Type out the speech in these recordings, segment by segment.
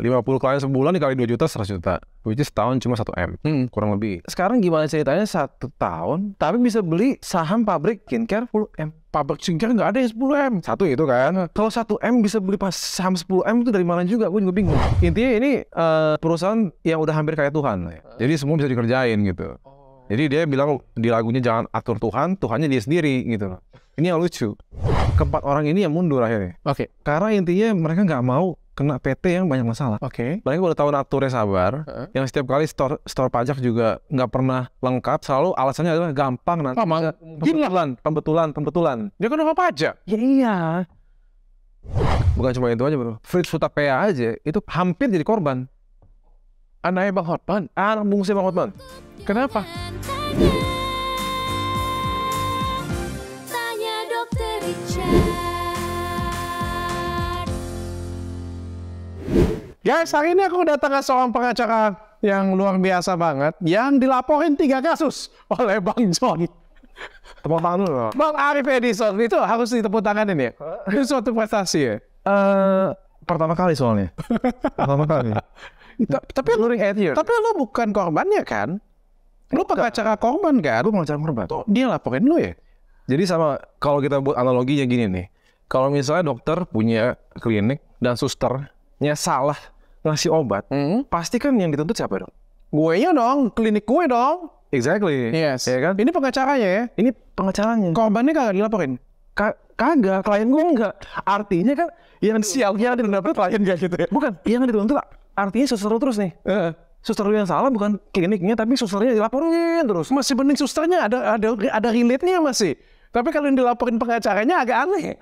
50 klien sebulan dikali 2 juta 100 juta which is tahun cuma 1 M hmm. kurang lebih sekarang gimana ceritanya satu tahun tapi bisa beli saham pabrik skincare 10 M pabrik skincare nggak ada yang 10 M satu itu kan kalau 1 M bisa beli pas saham 10 M itu dari mana juga gue juga bingung intinya ini uh, perusahaan yang udah hampir kayak Tuhan ya. jadi semua bisa dikerjain gitu oh. jadi dia bilang di lagunya jangan atur Tuhan Tuhannya dia sendiri gitu ini yang lucu keempat orang ini yang mundur akhirnya oke okay. karena intinya mereka nggak mau kena PT yang banyak masalah. Oke. Okay. Paling kalau tahu aturnya sabar, uh-huh. yang setiap kali store store pajak juga nggak pernah lengkap, selalu alasannya adalah gampang nanti. Lama. Pembetulan, pembetulan, pembetulan. Dia kan apa pajak? Ya, iya. Bukan cuma itu aja bro. Fritz Hutapea aja itu hampir jadi korban. Anaknya Bang Hotman. Anak bungsi Bang Hotman. Kenapa? Guys, hari ini aku kedatangan seorang pengacara yang luar biasa banget yang dilaporin tiga kasus oleh Bang John. Tepuk tangan dulu. Bang Arif Edison itu harus ditepuk tangan ini. Ya? Itu suatu prestasi ya. Uh, pertama kali soalnya. pertama kali. T tapi lu, Tapi lo bukan korbannya kan? Lo pengacara korban kan? Gue pengacara korban. Tuh, dia laporin lo ya. Jadi sama kalau kita buat analoginya gini nih. Kalau misalnya dokter punya klinik dan suster kliniknya salah ngasih obat, mm. pasti kan yang dituntut siapa dong? Gue ya dong, klinik gue dong. Exactly. Yes. Ya kan? Ini pengacaranya ya? Ini pengacaranya. Korbannya kagak dilaporin? Ka kagak, klien gue enggak. Artinya kan yang sialnya ada dapat klien gak gitu ya? Bukan, yang dituntut artinya suster terus nih. Uh. Suster yang salah bukan kliniknya tapi susternya dilaporin terus. Masih bening susternya ada ada ada relate-nya masih. Tapi kalau yang dilaporin pengacaranya agak aneh.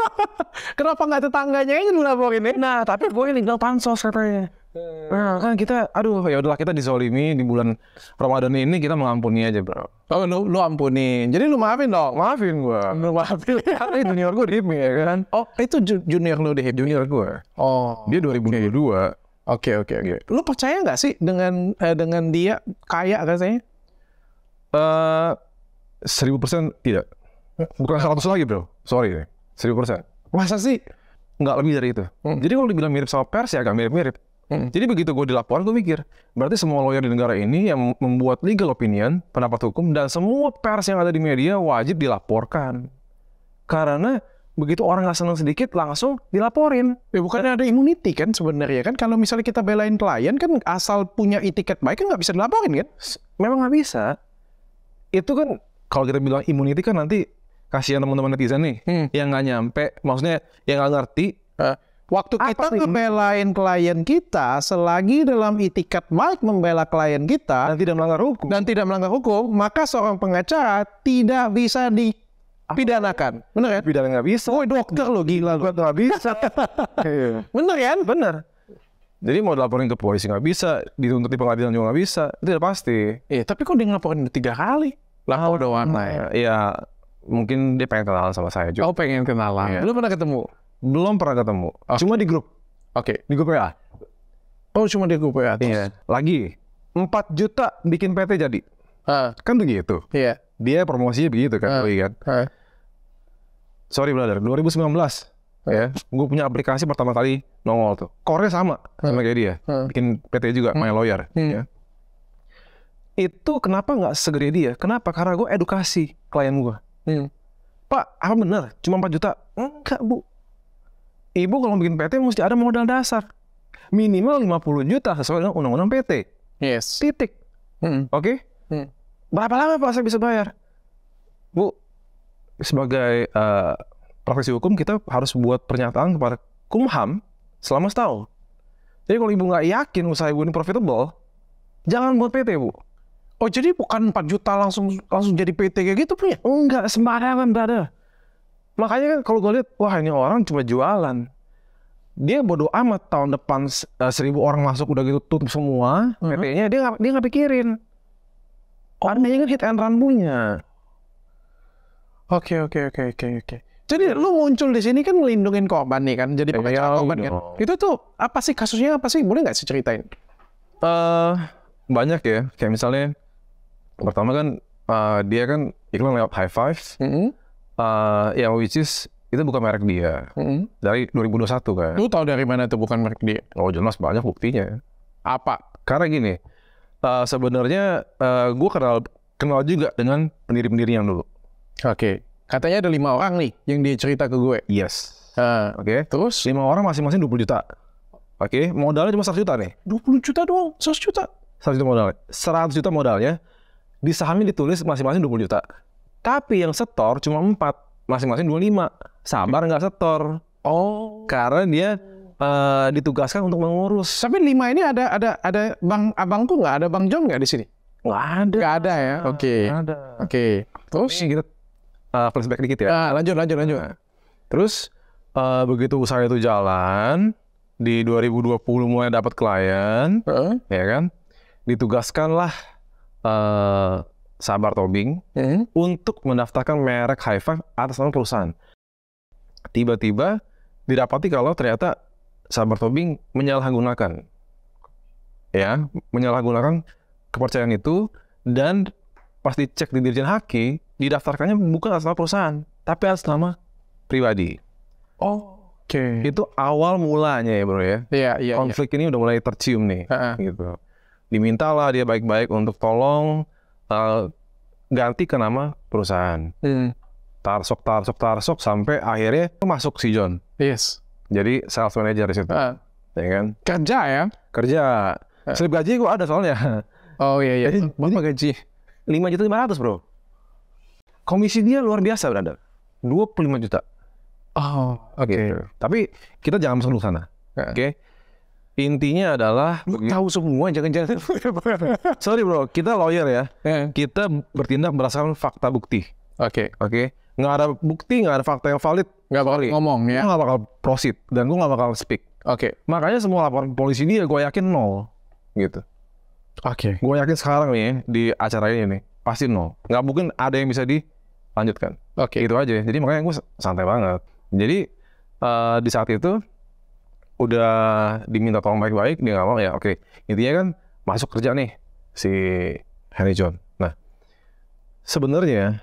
Kenapa nggak tetangganya aja dilaporin ya? Nah, tapi gue ini tinggal pansos katanya. Eh. Nah, kan kita, aduh, ya udahlah kita disolimi di bulan Ramadan ini kita mengampuni aja, bro. Oh, lu, lu ampuni. Jadi lu maafin dong. Maafin gue. Lu maafin. Karena junior gue dihip ya kan. Oh, itu junior lu dihip. Junior gue. Oh. Dia 2022. Oke, okay. oke, okay, oke. Okay. Lu percaya nggak sih dengan eh, dengan dia kaya katanya? Eh, uh, Seribu persen tidak. Ya. Bukan seratus lagi bro, sorry. Seribu persen. Masa sih? Nggak lebih dari itu. Hmm. Jadi kalau dibilang mirip sama pers ya agak mirip-mirip. Hmm. Jadi begitu gue dilaporan, gue mikir, berarti semua lawyer di negara ini yang membuat legal opinion, pendapat hukum, dan semua pers yang ada di media wajib dilaporkan. Karena begitu orang nggak senang sedikit langsung dilaporin. Ya bukannya ada immunity kan sebenarnya kan kalau misalnya kita belain klien kan asal punya etiket baik kan nggak bisa dilaporin kan? Memang nggak bisa. Itu kan kalau kita bilang immunity kan nanti kasihan teman-teman netizen nih hmm. yang nggak nyampe, maksudnya yang nggak ngerti. Uh, waktu kita ngebelain klien kita, selagi dalam itikat baik membela klien kita dan tidak melanggar hukum, dan tidak melanggar hukum, maka seorang pengacara tidak bisa di pidanakan, bener kan? Ya? Pidana nggak bisa. oh dokter lo gila lo. Nggak bisa. Iya. bener kan? Bener. Jadi mau laporin ke polisi nggak bisa, dituntut di pengadilan juga nggak bisa, itu udah pasti. Iya, tapi kok dia ngelaporin tiga kali? Lah oh, udah warna ya. Iya, mungkin dia pengen kenalan sama saya juga. Oh, pengen kenalan. Iya. Lu pernah ketemu? Belum pernah ketemu. okay. Oh. Cuma di grup. Oke, okay. di grup ya Oh, cuma di grup terus Iya. Lagi 4 juta bikin PT jadi. Uh. Kan begitu. Iya. Dia promosinya begitu kan, uh. kan. Uh. Sorry brother, 2019 ah. ya. Gue punya aplikasi pertama kali nongol tuh. core sama ah. sama kayak dia. Bikin PT juga, hmm. main Lawyer. Hmm. Ya itu kenapa nggak segede dia? Kenapa? Karena gue edukasi klien gue. Hmm. Pak, apa bener? Cuma 4 juta? Enggak, Bu. Ibu kalau bikin PT mesti ada modal dasar. Minimal 50 juta sesuai dengan undang-undang PT. Yes. Titik. Hmm. Oke? Okay? Hmm. Berapa lama Pak saya bisa bayar? Bu, sebagai uh, eh, praktisi hukum kita harus buat pernyataan kepada kumham selama setahun. Jadi kalau ibu nggak yakin usaha ibu ini profitable, jangan buat PT, Bu. Oh jadi bukan 4 juta langsung langsung jadi PT kayak gitu punya? Enggak, sembarangan brother. Makanya kan kalau gue lihat, wah ini orang cuma jualan. Dia bodoh amat tahun depan eh, seribu orang masuk udah gitu tutup semua uh-huh. Hmm. PT-nya dia nggak dia nggak pikirin. Oh. Karena kan hit and run punya. Oke okay, oke okay, oke okay, oke oke. Jadi lu muncul di sini kan ngelindungin korban nih kan, jadi pengacara iya, korban kan. Oh. Itu tuh apa sih kasusnya apa sih? Boleh nggak sih ceritain? Uh, banyak ya, kayak misalnya pertama kan uh, dia kan iklan lewat high fives mm -hmm. uh, eh, yang which is itu bukan merek dia mm -hmm. dari 2021 kan lu tahu dari mana itu bukan merek dia oh jelas banyak buktinya apa karena gini uh, sebenarnya uh, gue kenal kenal juga dengan pendiri-pendiri yang dulu oke okay. katanya ada lima orang nih yang dia cerita ke gue yes uh, oke okay. terus lima orang masing-masing 20 juta oke okay. modalnya cuma 100 juta nih 20 juta doang 100 juta 100 juta modalnya 100 juta modalnya di sahamnya ditulis masing-masing 20 juta. Tapi yang setor cuma 4, masing-masing 25. Sabar nggak setor. Oh. Karena dia uh, ditugaskan untuk mengurus. Tapi lima ini ada ada ada bang abangku nggak ada bang John nggak di sini? Nggak ada. Nggak ada ya. Oke. Oke. Terus kita uh, flashback dikit ya. Uh, lanjut lanjut lanjut. Nah, terus uh, begitu usaha itu jalan di 2020 mulai dapat klien, uh -huh. ya kan? Ditugaskanlah Eh, Sabar Tobing hmm untuk mendaftarkan merek high five atas nama perusahaan. Tiba-tiba didapati kalau ternyata Sabar Tobing menyalahgunakan, ya menyalahgunakan kepercayaan itu dan pas dicek di Dirjen Haki didaftarkannya bukan atas nama perusahaan tapi atas nama pribadi. Oh. Oke. Okay. Itu awal mulanya ya bro ya. yeah, Yeah, iya. Konflik yeah. ini udah mulai tercium nih. Uh-uh. Gitu dimintalah dia baik-baik untuk tolong uh, ganti ke nama perusahaan. Hmm. Tarsok, tarsok, tarsok sampai akhirnya masuk si John. Yes. Jadi sales manager di situ. Uh, ya kan? Kerja ya? Kerja. Uh. Slip gaji gua ada soalnya. Oh iya iya. Eh, hmm, jadi, Berapa gaji? Lima juta lima ratus bro. Komisi dia luar biasa berada. Dua puluh lima juta. Oh, oke. Okay. Gitu. Tapi kita jangan masuk dulu sana. Ah. Oke. Okay? Intinya adalah lu tahu semua jangan-jangan. Sorry bro, kita lawyer ya. Eh. Kita bertindak berdasarkan fakta bukti. Oke. Okay. Oke. Okay? Nggak ada bukti, nggak ada fakta yang valid. Nggak bakal Sorry. ngomong ya. Gue nggak bakal proceed dan gue nggak bakal speak. Oke. Okay. Makanya semua laporan polisi ini ya, gue yakin nol. Gitu. Oke. Okay. Gue yakin sekarang nih di acara ini nih pasti nol. Nggak mungkin ada yang bisa dilanjutkan. Oke. Okay. Itu aja. Jadi makanya gue santai banget. Jadi uh, di saat itu udah diminta tolong baik-baik dia nggak mau ya oke okay. intinya kan masuk kerja nih si Harry John nah sebenarnya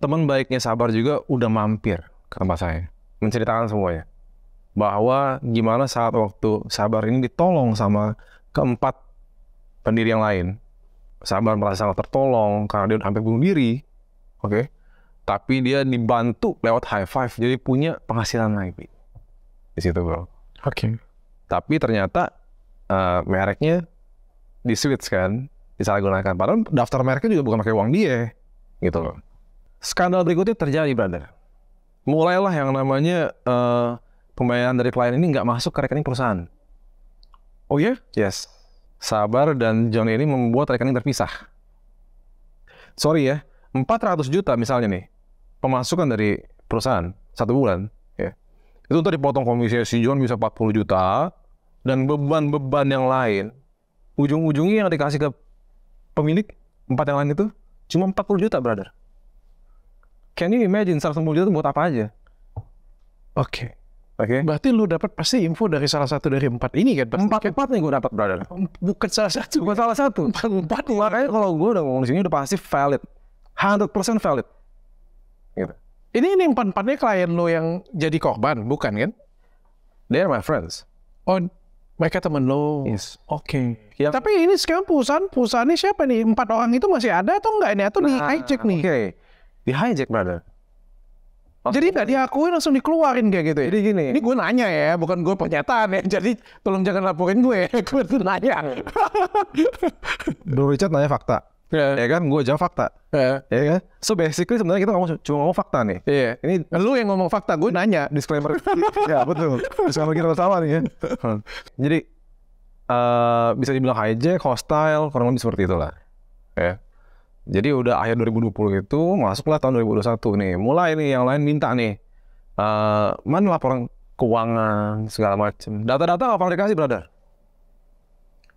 teman baiknya Sabar juga udah mampir ke tempat saya menceritakan semuanya bahwa gimana saat waktu Sabar ini ditolong sama keempat pendiri yang lain Sabar merasa sangat tertolong karena dia udah hampir bunuh diri oke okay? tapi dia dibantu lewat high five jadi punya penghasilan lagi di situ bro Oke. Okay. Tapi ternyata uh, mereknya di switch kan, disalahgunakan. Padahal daftar mereknya juga bukan pakai uang dia, gitu loh. Skandal berikutnya terjadi, brother. Mulailah yang namanya uh, pembayaran dari klien ini nggak masuk ke rekening perusahaan. Oh ya? Yeah? Yes. Sabar dan John ini membuat rekening terpisah. Sorry ya, 400 juta misalnya nih, pemasukan dari perusahaan satu bulan, itu ntar dipotong komisi si John bisa 40 juta dan beban-beban yang lain ujung-ujungnya yang dikasih ke pemilik empat yang lain itu cuma 40 juta brother can you imagine 140 juta itu buat apa aja oke okay. Oke. Okay. Berarti lu dapat pasti info dari salah satu dari empat ini kan? Pasti. Empat kan? empat nih gue dapat brother. Bukan salah satu. Bukan salah satu. Empat empat. Makanya kalau gue udah ngomong di sini udah pasti valid, 100% valid. Gitu. Ini ini empat-empatnya klien lo yang jadi korban, bukan kan? They are my friends. Oh, mereka temen lo. Yes. Oke. Okay. Yang... Tapi ini sekarang perusahaan, perusahaannya siapa nih? Empat orang itu masih ada atau enggak ini? Atau nah, di hijack nih? Oke. Okay. Di hijack, brother. Oh, jadi nggak diakui langsung dikeluarin kayak gitu ya? Jadi gini. Ini gue nanya ya, bukan gue pernyataan ya. Jadi tolong jangan laporin gue. Ya. gue tuh nanya. Bro Richard nanya fakta yeah. ya kan gue jawab fakta yeah. ya kan so basically sebenarnya kita ngomong cuma ngomong fakta nih yeah. ini lu yang ngomong fakta gue nanya disclaimer ya betul disclaimer kita bersama nih ya hmm. jadi uh, bisa dibilang hijack hostile kurang lebih seperti itulah ya yeah. Jadi udah akhir 2020 itu masuklah tahun 2021 nih. Mulai nih yang lain minta nih. Uh, mana laporan keuangan segala macam. Data-data apa pernah dikasih, brother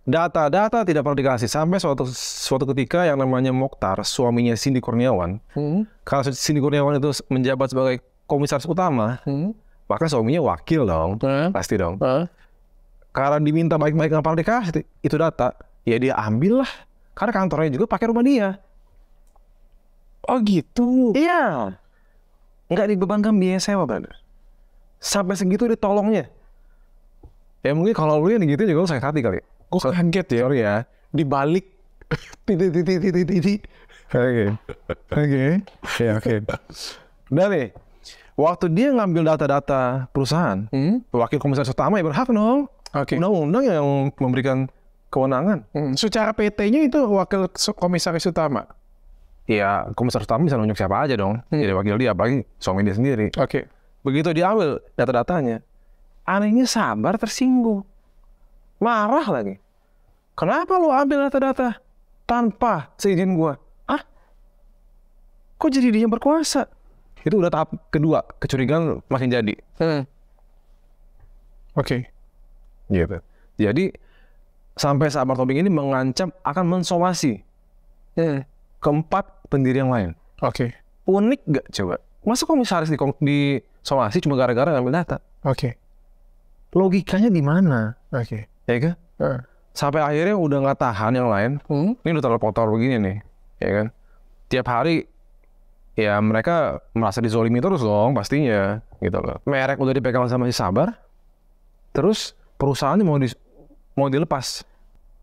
data-data tidak perlu dikasih sampai suatu suatu ketika yang namanya Mokhtar suaminya Cindy Kurniawan hmm. kalau Cindy Kurniawan itu menjabat sebagai komisaris utama hmm. maka suaminya wakil dong hmm. pasti dong hmm. karena diminta baik-baik ngapal dikasih itu data ya dia ambil lah karena kantornya juga pakai rumah dia oh gitu iya nggak dibebankan biaya sewa bener. sampai segitu ditolongnya ya mungkin kalau lu yang gitu juga lu sakit hati kali ya Gue kaget ya. Sorry ya. Di balik titik titik titik titik. Oke. Oke. Oke oke. Udah nih. Waktu dia ngambil data-data perusahaan, hmm? wakil komisaris utama ya berhak dong. No? Okay. Undang-undang yang memberikan kewenangan. Hmm. Secara PT-nya itu wakil komisaris utama. Ya, komisaris utama bisa nunjuk siapa aja dong. Hmm. Jadi wakil dia, apalagi suami dia sendiri. Oke. Okay. Begitu diambil data-datanya, anehnya sabar tersinggung. Marah lagi. Kenapa lo ambil data-data tanpa seizin gue? Ah, kok jadi dia yang berkuasa? Itu udah tahap kedua, kecurigaan makin jadi. Hmm. Oke. Okay. Iya, yeah, Jadi sampai saat Martobing ini mengancam akan mensomasi hmm. keempat pendiri yang lain. Oke. Okay. Unik gak coba? Masa komisaris di, di somasi cuma gara-gara ngambil data? Oke. Okay. Logikanya di mana? Oke. Okay. Ya kan? sampai akhirnya udah nggak tahan yang lain hmm? ini udah terlalu kotor begini nih ya kan tiap hari ya mereka merasa dizolimi terus dong pastinya gitu loh merek udah dipegang sama si Sabar terus perusahaannya mau di mau dilepas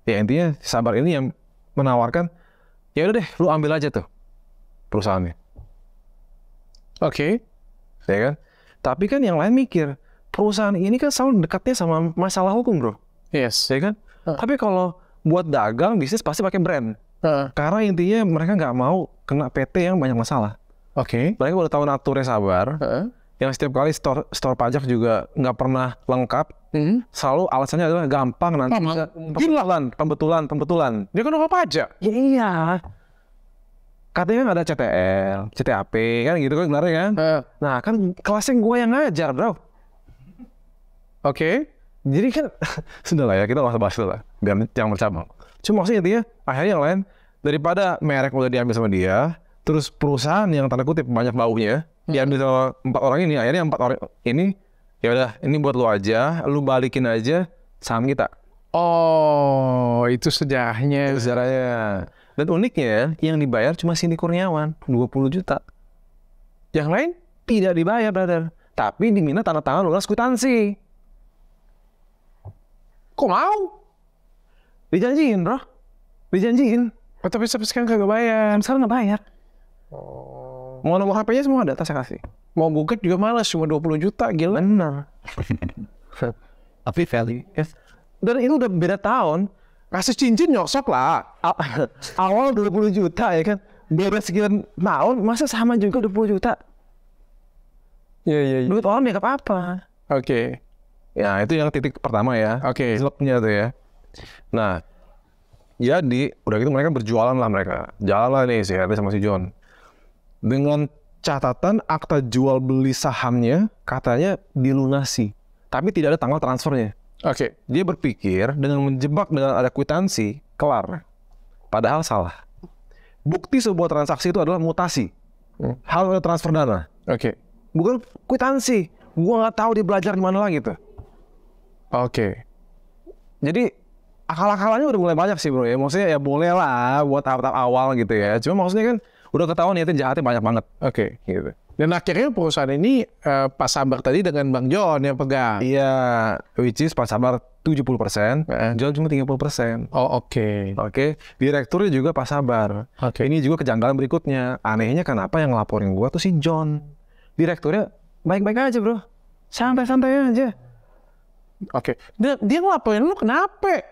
ya intinya si Sabar ini yang menawarkan ya udah deh lu ambil aja tuh perusahaannya oke okay. ya kan tapi kan yang lain mikir perusahaan ini kan selalu dekatnya sama masalah hukum bro yes ya kan tapi kalau buat dagang bisnis pasti pakai brand. Uh. Karena intinya mereka nggak mau kena PT yang banyak masalah. Oke. Okay. Mereka udah tahu naturnya sabar. Uh. Yang setiap kali store store pajak juga nggak pernah lengkap. Hmm. Selalu alasannya adalah gampang nanti bisa pembetulan, pembetulan, pembetulan. Dia kan nggak pajak. Ya, iya. Katanya nggak ada CTL, CTAP kan gitu kan sebenarnya kan. Uh. Nah kan kelasnya gue yang ngajar bro. Oke. Okay jadi kan sudah lah ya kita nggak usah bahas itu lah biar yang bercabang cuma maksudnya intinya akhirnya yang lain daripada merek udah diambil sama dia terus perusahaan yang tanda kutip banyak baunya hmm. diambil sama empat orang ini akhirnya empat orang ini ya udah ini buat lu aja lu balikin aja saham kita oh itu sejarahnya sejarahnya dan uniknya yang dibayar cuma sini Kurniawan 20 juta yang lain tidak dibayar brother tapi diminta tanda tangan lunas kwitansi kok mau dijanjiin bro dijanjiin oh, tapi sampai sekarang kagak bayar sekarang nggak bayar oh. mau nomor HP-nya semua ada saya kasih mau gugat juga malas cuma 20 juta gila benar tapi value yes. dan itu udah beda tahun kasih cincin nyosok lah awal 20 juta ya kan Beda sekian tahun masa sama juga 20 juta Iya, yeah, iya, yeah, yeah. Duit orang ya apa-apa. Oke. Okay. Ya itu yang titik pertama ya. Oke. Okay. tuh ya. Nah, jadi udah gitu mereka berjualan lah mereka. Jalan lah nih si Harry sama si John. Dengan catatan akta jual beli sahamnya katanya dilunasi. Tapi tidak ada tanggal transfernya. Oke. Okay. Dia berpikir dengan menjebak dengan ada kwitansi, kelar. Padahal salah. Bukti sebuah transaksi itu adalah mutasi. Hmm. Hal transfer dana. Oke. Okay. Bukan kwitansi. Gua nggak tahu dia belajar di mana lagi tuh. Oke. Jadi akal-akalannya udah mulai banyak sih bro ya. Maksudnya ya boleh lah buat tahap-tahap awal gitu ya. Cuma maksudnya kan udah ketahuan niatnya jahatnya banyak banget. Oke. Okay. Gitu. Dan akhirnya perusahaan ini uh, Pak Sambar tadi dengan Bang John yang pegang. Iya, which is Pak Sambar 70%, persen, uh. John cuma 30%. Oh, oke. Okay. Oke, okay. direkturnya juga Pak Sambar. Oke. Okay. Ini juga kejanggalan berikutnya. Anehnya kenapa yang laporin gua tuh si John. Direkturnya baik-baik aja, Bro. Santai-santai aja Oke. Okay. Dia, dia ngelaporin lu kenapa?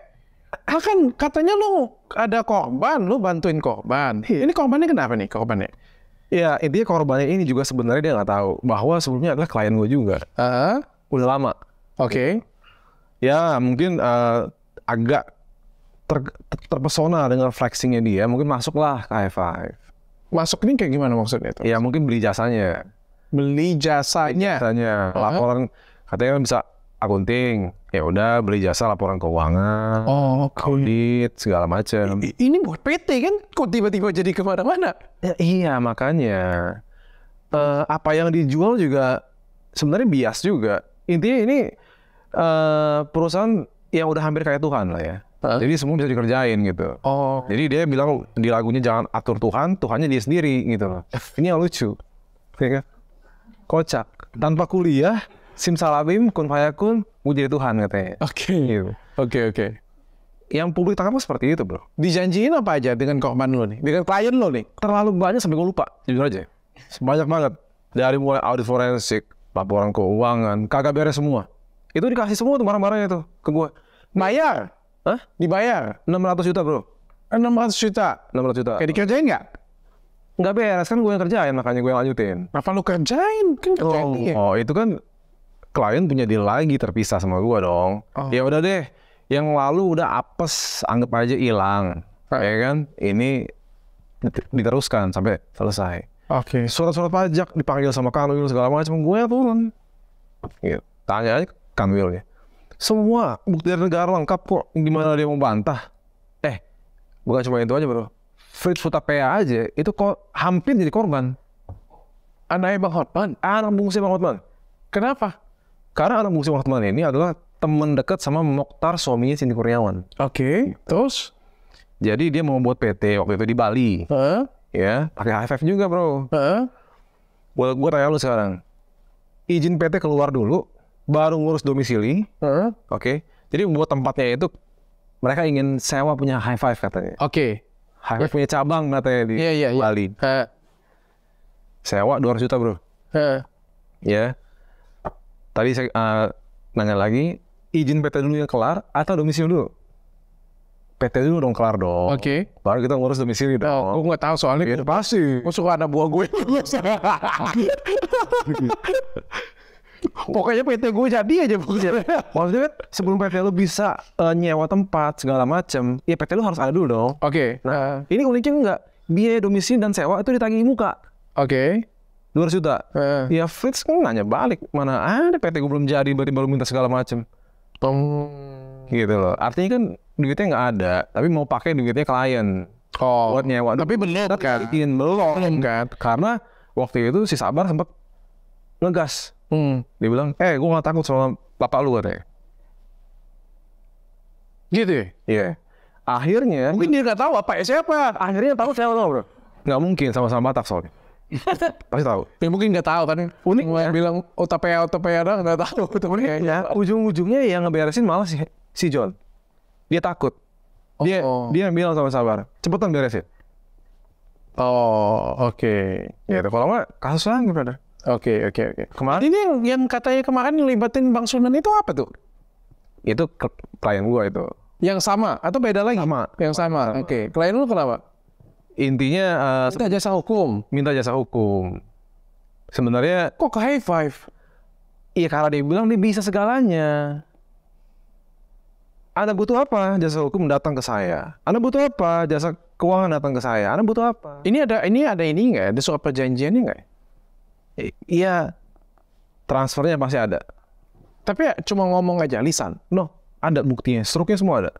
Ah kan katanya lu ada korban, lu bantuin korban. Yeah. Ini korbannya kenapa nih korbannya? Ya intinya korbannya ini juga sebenarnya dia nggak tahu bahwa sebelumnya adalah klien gue juga. Uh -huh. Udah lama. Oke. Okay. Ya mungkin uh, agak ter, ter, terpesona dengan flexingnya dia, mungkin masuklah ke i5. Masuk ini kayak gimana maksudnya itu? Ya mungkin beli jasanya. Beli jasanya. Beli jasanya. Laporan uh -huh. katanya kan bisa akunting ya udah beli jasa laporan keuangan oh, okay. audit segala macam ini buat PT kan kok tiba-tiba jadi kemana-mana ya, iya makanya uh, apa yang dijual juga sebenarnya bias juga intinya ini uh, perusahaan yang udah hampir kayak Tuhan lah ya Huh? Jadi semua bisa dikerjain gitu. Oh. Jadi dia bilang di lagunya jangan atur Tuhan, Tuhannya dia sendiri gitu Ini yang lucu. Ya kan? Kocak. Tanpa kuliah, simsalabim kun fayakun Tuhan katanya. Oke. Okay. Gitu. Oke okay, oke. Okay. Yang publik tangkap seperti itu bro. Dijanjiin apa aja dengan korban lo nih, dengan klien lo nih? Terlalu banyak sampai gue lupa, jujur aja. Banyak banget. Dari mulai audit forensik, laporan keuangan, kagak beres semua. Itu dikasih semua tuh marah marah tuh ke gue. Bayar? Hah? Dibayar? 600 juta bro. 600 juta? 600 juta. Kayak dikerjain nggak? nggak beres kan gue yang kerjain makanya gue yang lanjutin. Kenapa lu kerjain? Kan oh, kerjain oh, oh itu kan klien punya deal lagi terpisah sama gua dong. Oh. Ya udah deh, yang lalu udah apes, anggap aja hilang. Right. Ya kan? Ini diteruskan sampai selesai. Oke. Okay. Surat-surat pajak dipanggil sama Kanwil segala macam, gue turun. Gitu. Tanya aja Kanwil ya. Semua bukti dari negara lengkap kok. Gimana dia mau bantah? Eh, bukan cuma itu aja bro. Fritz Hutapea aja itu kok hampir jadi korban. Anaknya Bang Hotman? Anak bungsu Bang Hotman. Kenapa? Karena Alan musim Wahratman ini adalah teman dekat sama Mokhtar suaminya Cindy Kurniawan. Oke, okay, terus? Jadi dia mau membuat PT waktu itu di Bali. Uh? Ya, pakai HFF juga bro. Uh? Buat gue tanya lu sekarang. Izin PT keluar dulu, baru ngurus domisili. Uh? Oke, okay. jadi buat tempatnya itu mereka ingin sewa punya high five katanya. Oke. Okay. High five punya cabang katanya di yeah, yeah, iya. Bali. Yeah. Uh. Sewa 200 juta bro. Uh. Ya. Yeah tadi saya uh, nanya lagi, izin PT dulu yang kelar atau domisili dulu? PT dulu dong kelar dong. Oke. Okay. Baru kita ngurus domisili oh, dong. Oh, gue nggak tahu soalnya. Ya, pasti. Gue suka anak buah gue. Pokoknya PT gue jadi aja pokoknya. Maksudnya kan sebelum PT lu bisa uh, nyewa tempat segala macem, ya PT lu harus ada dulu dong. Oke. Okay. Nah, uh. ini uniknya nggak biaya domisili dan sewa itu ditanggung muka. Oke. Okay. 200 juta. Eh. Ya Fritz kan nanya balik, mana ada PT gue belum jadi berarti baru minta segala macem. Tom gitu loh. Artinya kan duitnya nggak ada, tapi mau pakai duitnya klien. Oh. Buat nyewa. Tapi benar kan? Ingin belum kan? kan? Karena waktu itu si Sabar sempat ngegas. Hmm. Dia bilang, eh gue nggak takut sama bapak lu katanya. Gitu ya? Iya. Akhirnya... Mungkin dia nggak tahu apa ya siapa. Akhirnya tahu siapa bro. Nggak mungkin sama-sama Batak soalnya. pasti tahu ya, mungkin nggak tahu kan ya. unik ya. bilang otopea oh, otopea dong nggak tahu tapi ya ujung-ujungnya ya yang ngeberesin malah si si John dia takut dia oh, dia bilang sama sabar cepetan beresin oh oke okay. ya kalau nggak kasus lagi oke okay, oke okay, oke okay. kemarin ini yang, yang katanya kemarin ngelibatin bang Sunan itu apa tuh itu klien gua itu yang sama atau beda lagi sama yang sama oke okay. klien lu kenapa intinya uh, minta jasa hukum minta jasa hukum sebenarnya kok ke high five iya karena dia bilang dia bisa segalanya anda butuh apa jasa hukum datang ke saya anda butuh apa jasa keuangan datang ke saya anda butuh apa ini ada ini ada ini nggak ya? ada soal perjanjiannya nggak ya? iya transfernya pasti ada tapi ya cuma ngomong aja lisan no ada buktinya struknya semua ada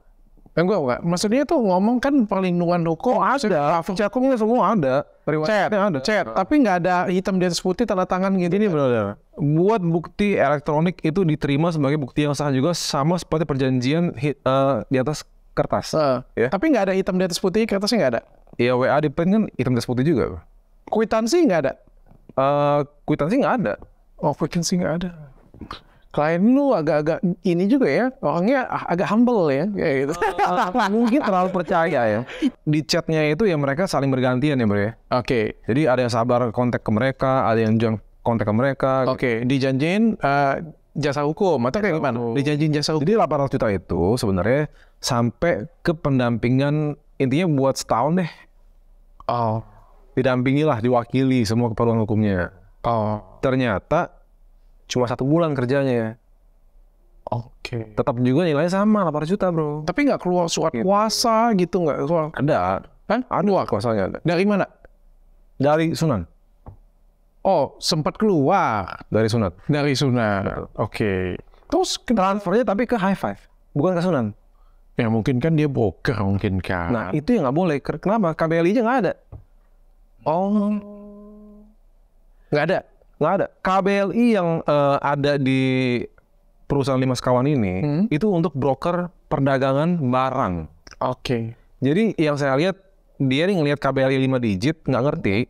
Kan gue enggak. Maksudnya tuh ngomong kan paling perlindungan hukum oh, ada. Cekungnya semua ada. Chat, iya, ada. Chat. Oh. Tapi nggak ada hitam di atas putih tanda tangan gitu. Ini benar benar Buat bukti elektronik itu diterima sebagai bukti yang sah juga sama seperti perjanjian hit, uh, di atas kertas. Uh, ya. Tapi nggak ada hitam di atas putih, kertasnya nggak ada. Iya, WA di print kan hitam di atas putih juga. Kwitansi nggak ada. Uh, eh, kwitansi nggak ada. Oh, kuitansi nggak ada klien lu agak-agak ini juga ya orangnya ah, agak humble ya kayak gitu uh, mungkin terlalu percaya ya di chatnya itu ya mereka saling bergantian ya bro ya oke okay. jadi ada yang sabar kontak ke mereka ada yang jang kontak ke mereka oke okay. dijanjin uh, eh, jasa hukum atau kayak gimana oh. jasa hukum jadi 800 juta itu sebenarnya sampai ke pendampingan intinya buat setahun deh oh didampingi lah diwakili semua keperluan hukumnya oh ternyata cuma satu bulan kerjanya. ya. Oke. Okay. Tetap juga nilainya sama 8 juta bro. Tapi nggak keluar surat gitu. kuasa gitu nggak keluar? Ada. Kan? Ada Keluar kuasanya. Ada. Dari mana? Dari Sunan. Oh, sempat keluar dari Sunan. Dari Sunan. Oke. Okay. Terus transfernya tapi ke High Five, bukan ke Sunan. Ya mungkin kan dia broker mungkin kan. Nah itu yang nggak boleh. Kenapa? KBLI-nya nggak ada. Oh. Nggak ada nggak ada KBLI yang uh, ada di perusahaan lima sekawan ini hmm? itu untuk broker perdagangan barang oke okay. jadi yang saya lihat dia nih ngelihat KBLI 5 digit nggak ngerti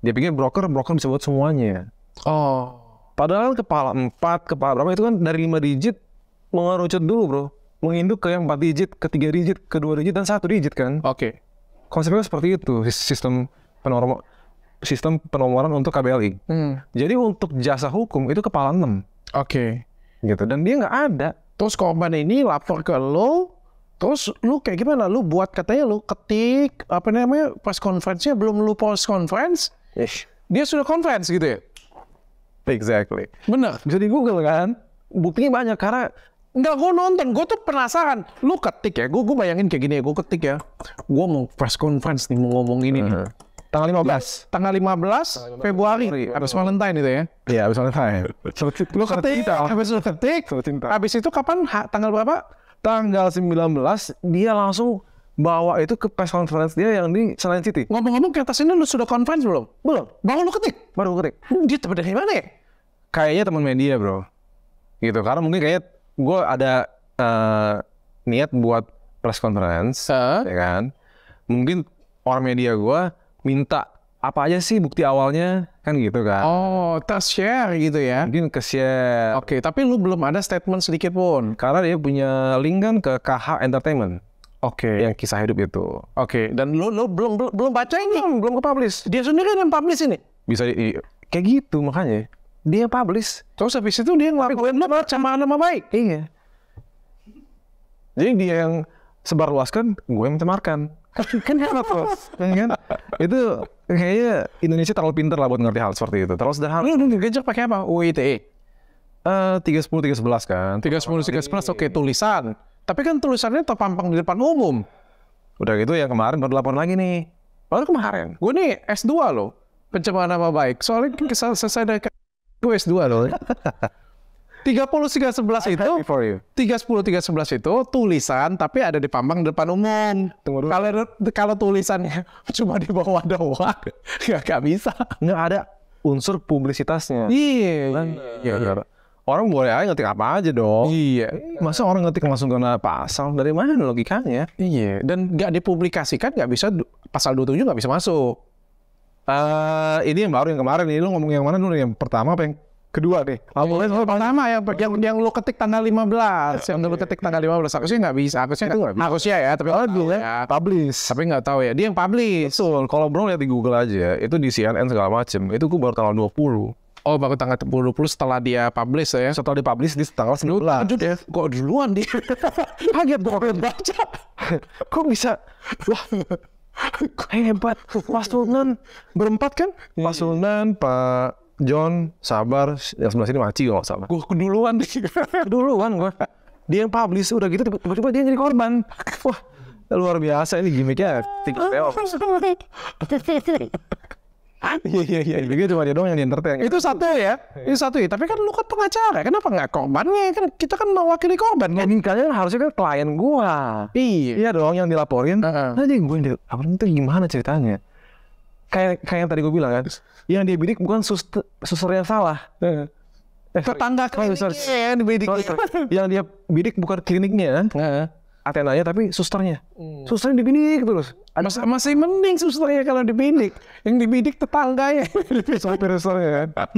dia pikir broker broker bisa buat semuanya oh padahal kepala empat kepala berapa itu kan dari 5 digit mengerucut dulu bro menginduk ke yang 4 digit ke 3 digit ke 2 digit dan satu digit kan oke okay. konsepnya seperti itu sistem penormal sistem penomoran untuk KBLI. Hmm. Jadi untuk jasa hukum itu kepala enam. Oke. Okay. Gitu. Dan dia nggak ada. Terus korban ini lapor ke lo, terus lu kayak gimana? Lu buat katanya lu ketik apa namanya press conference-nya belum lu post conference. Ish. Dia sudah conference gitu ya? Exactly. Bener. Bisa di Google kan? Buktinya banyak karena Enggak, gue nonton. Gue tuh penasaran. Lu ketik ya. Gue gue bayangin kayak gini ya. Gue ketik ya. Gue mau press conference nih. Mau ngomong ini uh -huh. nih Tanggal 15. Tanggal 15, tanggal 15 Februari. habis Valentine itu ya. Iya, habis Valentine. Lu ketik, habis lu ketik. Abis itu kapan ha, tanggal berapa? Tanggal 19 dia langsung bawa itu ke press conference dia yang di Selain City. Ngomong-ngomong kertas ini lu sudah conference belum? Belum. Baru lu ketik? Baru ketik. Hmm, dia dapat dari mana ya? Kayaknya teman media bro. Gitu, karena mungkin kayak gue ada uh, niat buat press conference, uh. ya kan? Mungkin orang media gue minta apa aja sih bukti awalnya kan gitu kan oh tas share gitu ya mungkin ke share oke okay, tapi lu belum ada statement sedikit pun karena dia punya link kan ke KH Entertainment oke okay. yang kisah hidup itu oke okay. dan lu lu belum belum, belum baca ini belum belum ke publish dia sendiri yang publish ini bisa di, kayak gitu makanya dia publish terus habis itu dia ngelakuin sama nama baik iya jadi dia yang sebar luaskan gue yang temarkan you can ya, kan, kan itu kayaknya Indonesia terlalu pinter lah buat ngerti hal seperti itu Terus terlalu sederhana gajah iya, pakai apa UITE eh, tiga sepuluh tiga sebelas kan tiga sepuluh tiga sebelas oke tulisan tapi kan tulisannya terpampang di depan umum udah gitu ya kemarin baru lapor lagi nih baru kemarin gue nih S 2 loh pencemaran nama baik soalnya kesal selesai dari gue S 2 loh tiga tiga puluh sebelas itu tiga sepuluh tiga sebelas itu tulisan tapi ada di pambang depan umum. Tunggu Kalau kalau tulisannya cuma di bawah doang nggak nggak bisa. Nggak ada unsur publisitasnya. Iya. Kan? Iya. iya. Orang boleh aja ngetik apa aja dong. Iya. Masa orang ngetik langsung kena pasal dari mana logikanya? Iya. Dan nggak dipublikasikan nggak bisa pasal dua tujuh nggak bisa masuk. Uh, ini yang baru yang kemarin ini lo ngomong yang mana dulu yang pertama apa yang kedua nih. Awalnya soal pertama yang, yang yang lo ketik tanggal 15, belas, iya, yang lo iya, ketik iya. tanggal 15. Aku sih nggak bisa, aku sih nggak bisa. Aku sih ya, tapi oh, dulu ya. Publish. Tapi nggak tahu ya. Dia yang publish. Betul. Kalau bro lihat di Google aja, ya, itu di CNN segala macem. Itu gue baru tanggal 20. Oh baru tanggal 20 setelah dia publish ya Setelah dia publish di tanggal 19 Aduh deh Kok duluan dia Kaget gue baca Kok bisa Wah Hebat Mas Tulnan Berempat kan Mas Pak John, sabar, yang sebelah sini Maci kalau sabar. Gue keduluan keduluan gue. Dia yang publish, udah gitu tiba-tiba dia jadi korban. Wah, luar biasa ini gimmicknya. Tiga oh, Iya iya iya. Begitu cuma dia doang yang di entertain. Itu satu ya. Itu satu ya. Tapi kan lu kan pengacara, kenapa nggak korbannya? Kan kita kan mewakili korban. Kan kalian harusnya kan klien gua. Iya. Iya dong yang dilaporin. Uh -uh. Nah, jadi gue yang dilaporin itu gimana ceritanya? kayak kayak yang tadi gue bilang kan yang dia bidik bukan suster yang salah eh, tetangga kliniknya yang dibidik yang dia bidik bukan kliniknya kan Atenanya tapi susternya hmm. susternya dibidik terus Mas, masih mending susternya kalau dibidik yang dibidik tetangganya sopir susternya kan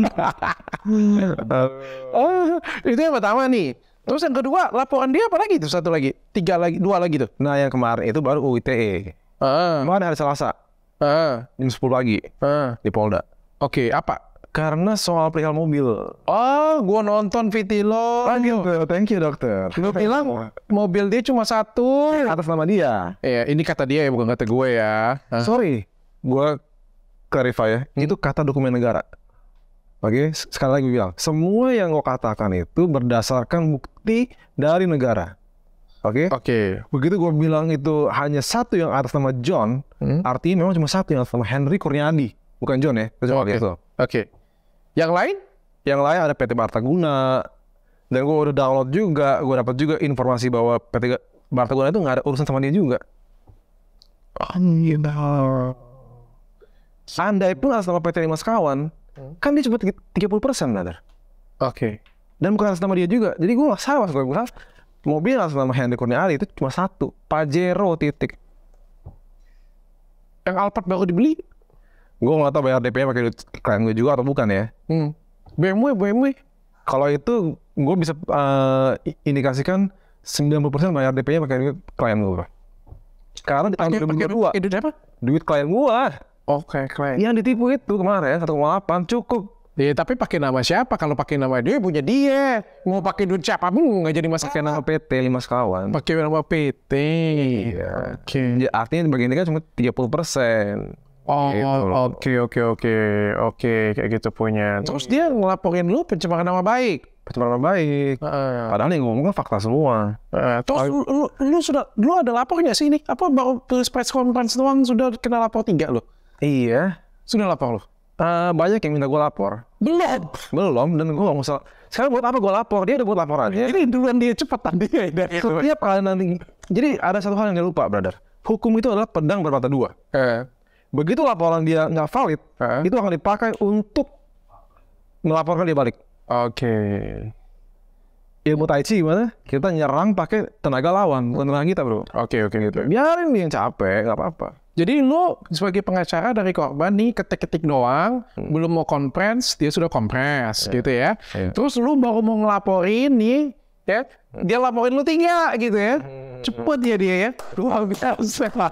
oh, itu yang pertama nih Terus yang kedua laporan dia apa lagi itu satu lagi tiga lagi dua lagi tuh. Nah yang kemarin itu baru UITE. Uh. Mana hari Selasa uh. jam 10 pagi uh. di Polda. Oke, okay, apa? Karena soal perihal mobil. Oh, gua nonton VT lo. Ah, Thank you, gitu. Thank you, dokter. Lu bilang mobil dia cuma satu. Atas nama dia. Iya, ini kata dia ya, bukan kata gue ya. Hah? Sorry. Gua clarify ya. Hmm? Itu kata dokumen negara. Oke, sekali lagi gue bilang, semua yang gue katakan itu berdasarkan bukti dari negara. Oke. Okay? Oke. Okay. Begitu gue bilang itu hanya satu yang atas nama John, hmm? artinya memang cuma satu yang atas nama Henry Kurniadi, bukan John ya. Oke. Oke. Okay. Okay. Yang lain? Yang lain ada PT Martaguna. Dan gue udah download juga, gue dapat juga informasi bahwa PT Martaguna itu nggak ada urusan sama dia juga. Andai pun atas nama PT Mas Kawan, hmm? kan dia cuma 30 persen, Oke. Okay. Dan bukan atas nama dia juga, jadi gue nggak salah, gue salah mobil yang nama Henry Kurniawan itu cuma satu Pajero titik yang Alphard baru dibeli gue nggak tau bayar DP pakai duit klien gue juga atau bukan ya hmm. BMW BMW kalau itu gue bisa uh, indikasikan 90% bayar DP-nya pakai duit klien gue karena di tahun dua. duit apa? duit klien gue oke okay, klien yang ditipu itu kemarin 1,8 cukup Iya, tapi pakai nama siapa? Kalau pakai nama dia punya dia. Mau pakai duit siapa pun nggak jadi masalah. Pakai nama PT lima sekawan. Pakai nama PT. Iya. Oke. Okay. Ya, artinya begini kan cuma tiga puluh persen. Oh, gitu oke oke oke oke kayak gitu punya. Terus dia ngelaporin lu pencemaran nama baik. Pencemaran nama baik. Uh, Padahal yang ngomong kan fakta semua. Uh, terus lu, lu, lu, sudah lu ada lapornya sih ini? Apa baru press conference doang sudah kena lapor tiga lo? Iya. Sudah lapor lo? Uh, banyak yang minta gue lapor. Belum. Belum, dan gue gak usah. Sekarang buat apa gue lapor? Dia udah buat laporannya. Ini duluan dia cepetan dia. Ya, iya, Setiap kali nanti. Jadi ada satu hal yang dia lupa, brother. Hukum itu adalah pedang bermata dua. Eh. Begitu laporan dia nggak valid, eh. itu akan dipakai untuk melaporkan dia balik. Oke. Okay. Ilmu Tai Chi gimana? Kita nyerang pakai tenaga lawan, bukan tenaga kita, bro. Oke, okay, oke okay, gitu. Biarin dia yang capek, nggak apa-apa. Jadi lu sebagai pengacara dari korban nih ketik-ketik doang, hmm. belum mau kompres, dia sudah kompres yeah. gitu ya. Yeah. Terus lu baru mau ngelaporin nih, ya hmm. dia laporin lo tinggal gitu ya. Hmm. Cepet ya dia ya. Lu harus usah lah.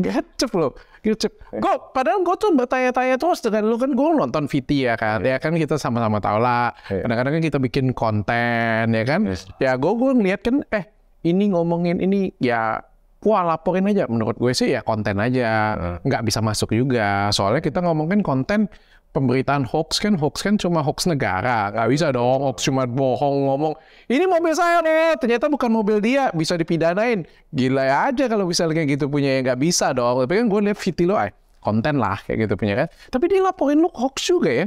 Gacep loh. Gacep. Gue padahal gue tuh bertanya-tanya terus dengan lu kan gue nonton VT ya kan. Iya. Ya kan kita sama-sama tau lah. Iya. Kadang-kadang kan kita bikin konten ya kan. Ya gue gue ngeliat kan eh ini ngomongin ini ya wah laporin aja. Menurut gue sih ya konten aja. Nggak bisa masuk juga. Soalnya kita ngomongin konten pemberitaan hoax kan hoax kan cuma hoax negara nggak bisa dong hoax cuma bohong ngomong ini mobil saya nih ternyata bukan mobil dia bisa dipidanain gila aja kalau misalnya gitu punya yang nggak bisa dong tapi kan gue lihat video lo eh, konten lah kayak gitu punya kan tapi dia laporin lu hoax juga ya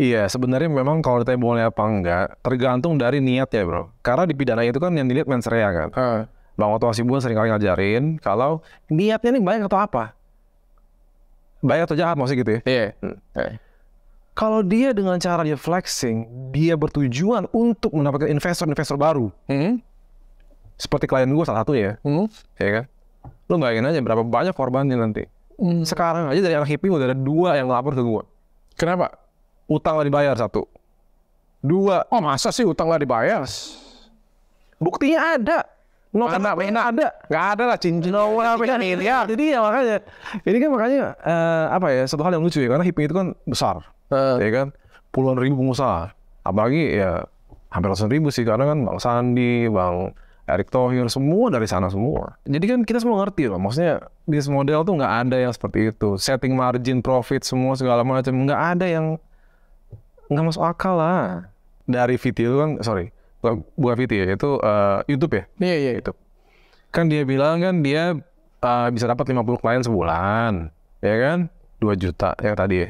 Iya, sebenarnya memang kalau ditanya boleh apa enggak, tergantung dari niat ya bro. Karena di pidana itu kan yang dilihat mensrea kan. Uh. Bang Oto Hasibuan sering kali ngajarin kalau niatnya ini baik atau apa? Baik atau jahat maksudnya gitu ya? Iya. Hmm. Yeah. Okay. Kalau dia dengan cara dia flexing, dia bertujuan untuk mendapatkan investor-investor baru. Mm -hmm. Seperti klien gue salah satu ya. Mm -hmm. Ya kan? Lo bayangin aja berapa banyak korbannya nanti. Mm. -hmm. Sekarang aja dari anak hippie udah ada dua yang lapor ke gue. Kenapa? Utang lah dibayar satu. Dua. Oh masa sih utang lah dibayar? Buktinya ada nggak enak, enak. Ada. nggak ada lah cincin. No, kan, ya. Jadi ya makanya. Ini kan makanya, uh, apa ya, satu hal yang lucu ya. Karena Hipmi itu kan besar. Uh. Ya kan? Puluhan ribu pengusaha. Apalagi ya hampir ratusan ribu sih. Karena kan Bang Sandi, Bang Erick Thohir, semua dari sana semua. Jadi kan kita semua ngerti loh. Maksudnya bisnis model tuh nggak ada yang seperti itu. Setting margin, profit, semua segala macam. Nggak ada yang nggak masuk akal lah. Dari VT itu kan, sorry, Bu Aviti ya, itu uh, YouTube ya? Iya, yeah, iya, yeah, YouTube. Kan dia bilang kan dia uh, bisa dapat 50 klien sebulan, ya kan? 2 juta yang tadi ya.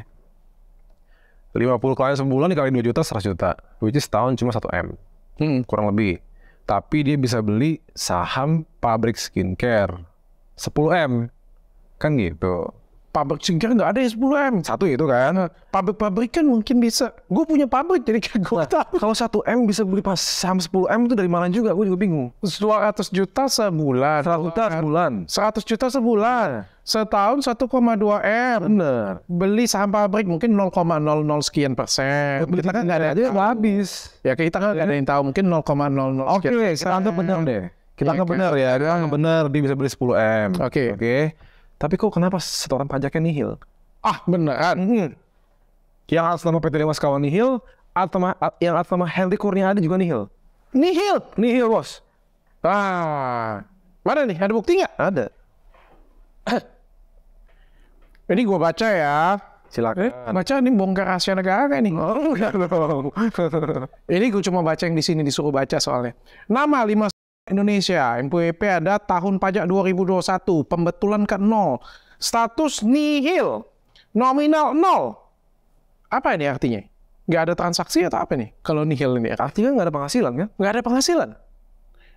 50 klien sebulan dikali 2 juta 100 juta. Which is setahun cuma 1 M. Hmm. Kurang lebih. Tapi dia bisa beli saham pabrik skincare 10 M. Kan gitu pabrik skincare nggak ada ya 10 m satu itu kan pabrik-pabrik nah, kan mungkin bisa gue punya pabrik jadi kayak gue nah, tahu kalau satu m bisa beli pas saham 10 m itu dari mana juga gue juga bingung Dua ratus juta sebulan 100 juta sebulan Seratus juta sebulan iya. setahun satu koma dua m bener beli saham pabrik mungkin nol nol koma nol sekian persen beli kita kan nggak ada aja habis ya kita kan nggak ada yang tahu mungkin 0,00 oke okay, kita anggap benar deh kita iya, anggap benar ya kita anggap benar dia bisa beli 10 m oke oke tapi kok kenapa setoran pajaknya nihil? Ah beneran? Yang -hmm. Yang nama PT Dewas Kawan nihil, atau yang nama Henry Kurnia ada juga nihil. Nihil, nihil bos. Ah, mana nih? Ada bukti nggak? Ada. Ini gue baca ya. Silakan. Eh, baca ini bongkar rahasia negara oh, ini. Oh, ini gue cuma baca yang di sini disuruh baca soalnya. Nama lima Indonesia, MPWP ada tahun pajak 2021, pembetulan ke nol, status nihil, nominal nol. Apa ini artinya? Nggak ada transaksi atau apa nih? Kalau nihil ini, artinya nggak ada penghasilan kan? Nggak ada penghasilan.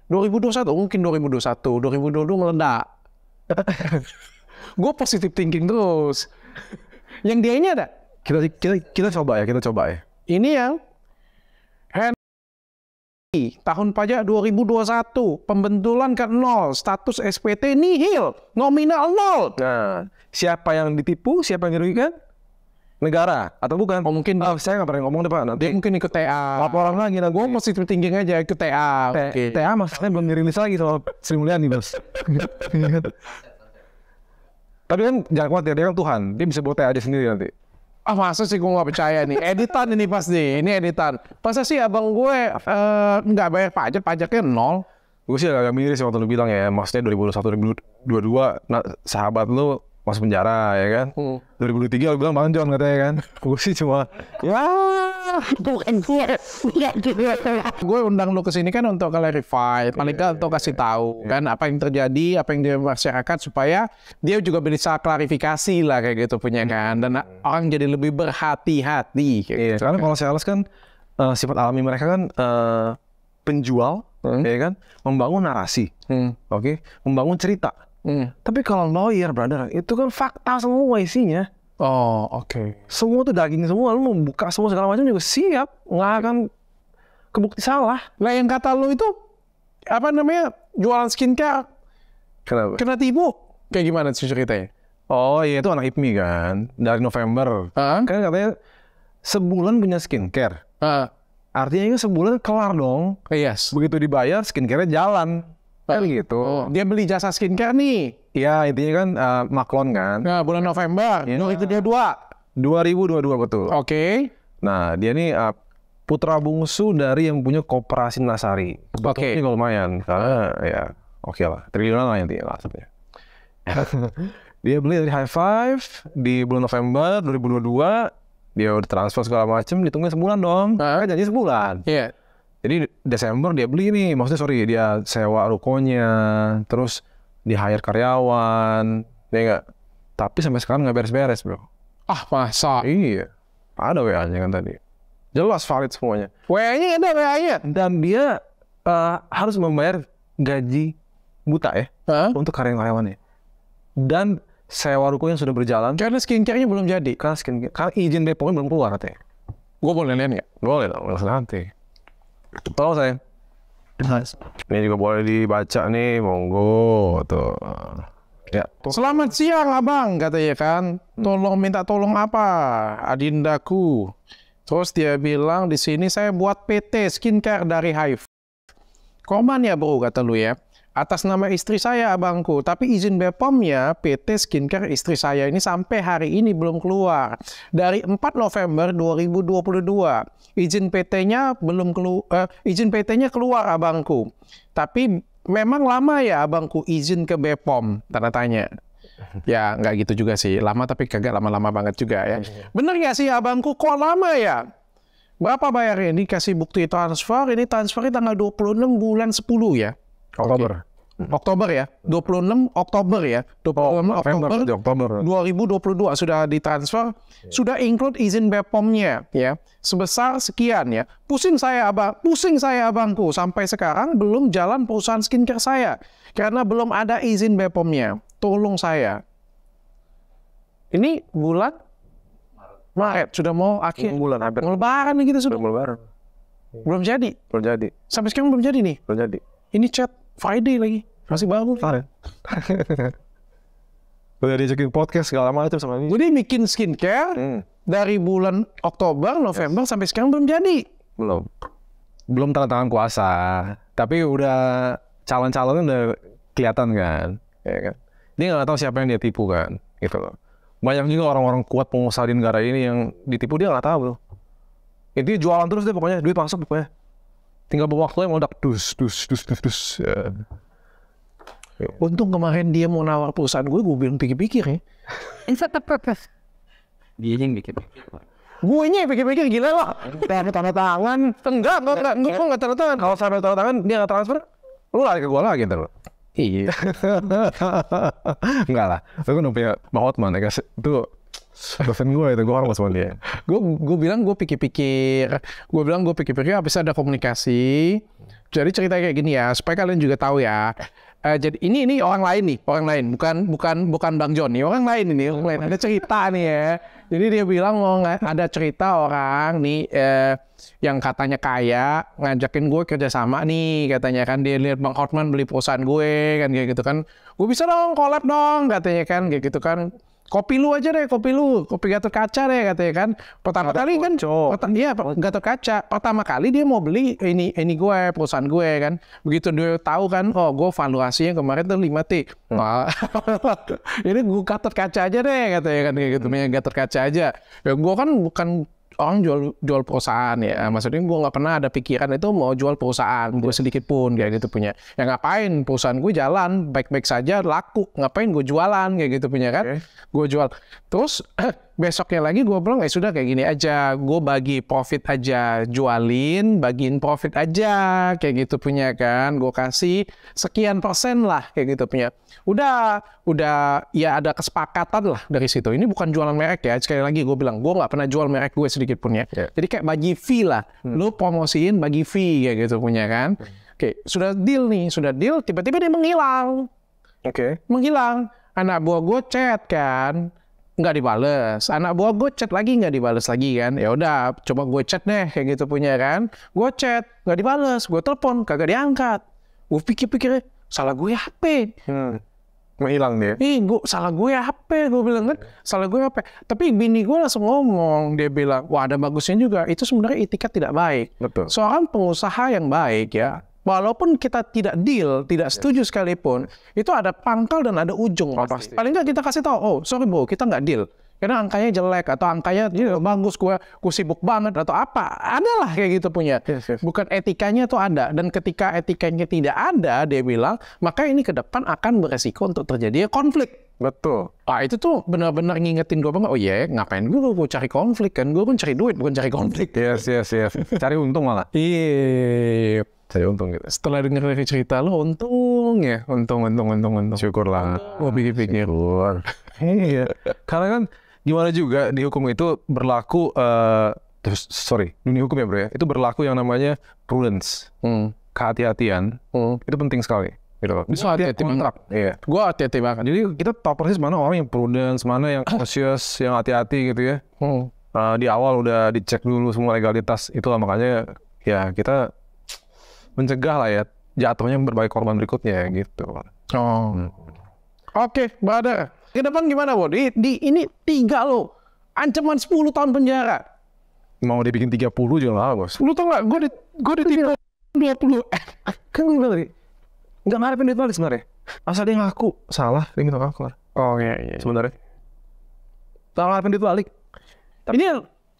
2021, mungkin 2021, 2022 meledak. Gue positif thinking terus. Yang dia ini ada. Kita, kita, kita coba ya, kita coba ya. Ini yang tahun pajak 2021 pembentulan ke nol status SPT nihil nominal nol nah siapa yang ditipu siapa yang dirugikan negara atau bukan oh, mungkin oh, saya nggak pernah ngomong deh pak nanti dia mungkin ikut TA laporan lagi nah gue okay. masih tertinggi aja ikut TA okay. TA maksudnya belum dirilis lagi soal Sri Mulyani bos tapi kan jangan khawatir dia kan Tuhan dia bisa buat TA aja sendiri nanti ah masa sih gue nggak percaya nih editan ini pas nih ini editan masa sih abang gue eh, nggak uh, bayar pajak pajaknya nol gue sih agak miris waktu lu bilang ya maksudnya 2021 2022 nah, sahabat lu masuk penjara ya kan. Hmm. 2023 aku bilang bang John katanya kan. gue sih cuma ya gue undang lu kesini kan untuk clarify, iya, paling yeah, untuk kasih iya. tahu kan apa yang terjadi, apa yang di masyarakat supaya dia juga bisa klarifikasi lah kayak gitu punya hmm. kan dan orang jadi lebih berhati-hati. Iya, gitu. Karena kalau sales kan eh, sifat alami mereka kan eh, penjual, hmm. ya kan, membangun narasi, hmm. oke, membangun cerita Hmm. Tapi kalau lawyer, brother, itu kan fakta semua isinya. Oh, oke. Okay. Semua tuh daging semua, lu membuka semua segala macam juga siap, nggak akan kebukti salah. Nah, yang kata lu itu apa namanya jualan skincare? Kenapa? Kena tipu? Kayak gimana sih ceritanya? Oh iya itu anak IPMI kan dari November. Uh-huh. Kan katanya sebulan punya skincare. Uh-huh. Artinya sebulan kelar dong. Uh, yes. Begitu dibayar skincare-nya jalan. Kan gitu. Oh. Dia beli jasa skincare nih. Iya, intinya kan uh, eh, maklon kan. Nah, bulan November. Ya. itu dia dua. 2022 betul. Oke. Okay. Nah, dia ini uh, eh, putra bungsu dari yang punya koperasi Nasari. Oke. Okay. Ini lumayan. Karena ya oke okay lah. Triliunan lah intinya lah dia beli dari High Five di bulan November 2022 dia udah transfer segala macem ditunggu sebulan dong uh. kan janji sebulan iya yeah jadi Desember dia beli nih maksudnya sorry dia sewa rukonya terus di hire karyawan dia ya enggak. tapi sampai sekarang nggak beres-beres bro ah masa iya ada WA nya kan tadi jelas valid semuanya WA nya ada WA nya dan dia uh, harus membayar gaji buta ya huh? untuk karyawan-karyawannya dan sewa ruko yang sudah berjalan karena skincare-nya belum jadi karena skincare karena izin BPOM belum keluar katanya gue boleh nanya? nggak boleh dong boleh nanti Tahu saya. Nice. Ini juga boleh dibaca nih, monggo tuh. Ya. Tuh. Selamat siang abang kata ya kan. Tolong minta tolong apa? Adindaku. Terus dia bilang di sini saya buat PT skincare dari Hive. Koman ya bro kata lu ya atas nama istri saya abangku, tapi izin bpom PT PT Skincare istri saya ini sampai hari ini belum keluar. Dari 4 November 2022, izin PT-nya belum kelu eh, izin PT-nya keluar abangku. Tapi memang lama ya abangku izin ke Bepom tanda tanya. Ya, nggak gitu juga sih. Lama tapi kagak lama-lama banget juga ya. Bener nggak sih abangku? Kok lama ya? Berapa bayarnya? Ini kasih bukti transfer. Ini transfernya tanggal 26 bulan 10 ya. Oktober. Okay. Mm. Oktober ya, 26 Oktober ya, 26 oh, Oktober, Oktober 2022 sudah ditransfer, yeah. sudah include izin Bepomnya ya, sebesar sekian ya. Pusing saya abang, pusing saya abangku, sampai sekarang belum jalan perusahaan skincare saya karena belum ada izin Bepomnya. Tolong saya. Ini bulan Maret, Maret sudah mau akhir bulan hampir. Lebaran gitu sudah. Belum lebaran. Belum jadi. Belum jadi. Sampai sekarang belum jadi nih. Belum jadi. Ini chat Friday lagi masih bangun kalian udah diajakin podcast segala macam sama ini dia bikin skincare hmm. dari bulan Oktober November yes. sampai sekarang belum jadi belum belum tanda tangan kuasa tapi udah calon-calonnya udah kelihatan kan ya kan dia nggak tahu siapa yang dia tipu kan gitu loh banyak juga orang-orang kuat pengusaha di negara ini yang ditipu dia nggak tahu loh intinya jualan terus deh pokoknya duit masuk pokoknya tinggal bawa waktu yang meledak dus dus dus dus dus ya. untung kemarin dia mau nawar perusahaan gue gue bilang pikir-pikir ya insert the purpose dia yang pikir Gue gue ini pikir-pikir gila lah tanda tanda tangan enggak enggak enggak enggak eh, enggak tanda tangan kalau sampai tanda tangan dia nggak transfer lu lari ke gue lagi ntar iya enggak lah gue nggak kan punya mahotman ya kan? itu dosen gue itu gue orang sama dia gue gue bilang gue pikir-pikir gue bilang gue pikir-pikir habis ada komunikasi jadi cerita kayak gini ya supaya kalian juga tahu ya uh, jadi ini ini orang lain nih orang lain bukan bukan bukan bang John nih orang lain ini orang lain ada cerita nih ya jadi dia bilang mau ada cerita orang nih eh, yang katanya kaya ngajakin gue kerja sama nih katanya kan dia lihat bang Hotman beli perusahaan gue kan kayak gitu kan gue bisa dong collab dong katanya kan kayak gitu kan kopi lu aja deh kopi lu kopi gatot kaca deh katanya kan pertama kali kan pertama iya gatot kaca pertama kali dia mau beli ini ini gue perusahaan gue kan begitu dia tahu kan oh gue valuasinya kemarin tuh lima t hmm. ini gue gatot kaca aja deh katanya kan kayak gitu hmm. gatot kaca aja ya gue kan bukan orang jual jual perusahaan ya maksudnya gue nggak pernah ada pikiran itu mau jual perusahaan gue iya. sedikit pun kayak gitu punya ya ngapain perusahaan gue jalan baik-baik saja laku ngapain gue jualan kayak gitu punya kan okay. gue jual terus besoknya lagi gue bilang eh sudah kayak gini aja gue bagi profit aja jualin bagiin profit aja kayak gitu punya kan gue kasih sekian persen lah kayak gitu punya udah udah ya ada kesepakatan lah dari situ ini bukan jualan merek ya sekali lagi gue bilang gue nggak pernah jual merek gue sedikit pun ya yeah. jadi kayak bagi fee lah hmm. lu promosiin bagi fee kayak gitu punya kan hmm. Oke, okay, sudah deal nih, sudah deal, tiba-tiba dia menghilang. Oke. Okay. Menghilang. Anak buah gue chat kan, nggak dibales anak buah gue chat lagi nggak dibales lagi kan ya udah coba gue chat deh kayak gitu punya kan gue chat nggak dibales gue telepon kagak diangkat gue pikir-pikir salah gue ya HP hmm. Menghilang dia. Ih, gue salah gue ya HP, gue bilang kan, salah gue ya HP. Tapi bini gue langsung ngomong, dia bilang, wah ada bagusnya juga, itu sebenarnya itikat tidak baik. Betul. Seorang pengusaha yang baik ya, walaupun kita tidak deal, tidak ya. setuju yeah. sekalipun, itu ada pangkal dan ada ujung. Oh, pasti. Paling nggak kita kasih tahu, oh sorry bu, kita nggak deal. Karena angkanya jelek atau angkanya you iya, bagus gue, gua sibuk banget atau apa, adalah kayak gitu punya. Yes, yes. Bukan etikanya tuh ada dan ketika etikanya tidak ada, dia bilang maka ini ke depan akan beresiko untuk terjadi konflik. Betul. Ah itu tuh benar-benar ngingetin gue banget. Oh iya, yeah, ngapain gue gue cari konflik kan? Gue pun cari duit, bukan cari konflik. Yes yes yes. Cari untung malah. Iya. Yeah cari untung gitu. Setelah denger dari cerita lo, untung ya, untung, untung, untung, untung. Syukurlah. Gue pikir-pikir. Syukur. iya. Karena kan gimana juga di hukum itu berlaku, uh, sorry, dunia hukum ya bro ya, itu berlaku yang namanya prudence, hmm. kehati-hatian. Hmm. Itu penting sekali. Gitu. Gue hati-hati banget. Iya. Gue hati-hati banget. Jadi kita tahu persis mana orang yang prudence, mana yang cautious, yang hati-hati gitu ya. Hmm. Uh, di awal udah dicek dulu semua legalitas itulah makanya ya kita mencegah lah ya jatuhnya berbagai korban berikutnya gitu. Oh. Hmm. Oke, okay, Bada. Ke depan gimana, Bo? Di, di ini tiga lo. Ancaman 10 tahun penjara. Mau dibikin 30 juga lah, Bos. Lu tau gak, gue di, gue tipe... 20 M. kan gue bilang tadi, gak ngarepin duit balik sebenarnya. Asal dia ngaku, salah, dia minta ngaku. Oh iya, iya. Sebenarnya. Tau ngarepin duit balik. Tapi, ini,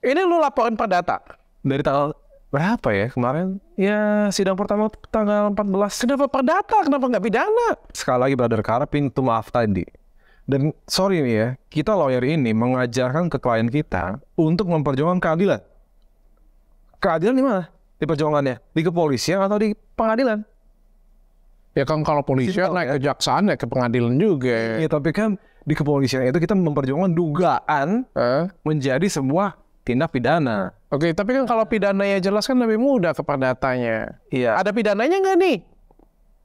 ini lu laporin perdata? Dari tanggal berapa ya kemarin ya sidang pertama tanggal 14 kenapa perdata kenapa nggak pidana sekali lagi brother Karpin, pintu maaf tadi dan sorry nih ya kita lawyer ini mengajarkan ke klien kita untuk memperjuangkan keadilan keadilan di mana di perjuangannya di kepolisian atau di pengadilan ya kan kalau polisian naik ya. kejaksaan ya ke pengadilan juga ya tapi kan di kepolisian itu kita memperjuangkan dugaan eh? menjadi sebuah tindak pidana. Oke, tapi kan kalau pidananya jelas kan lebih mudah datanya. Iya. Ada pidananya nggak nih?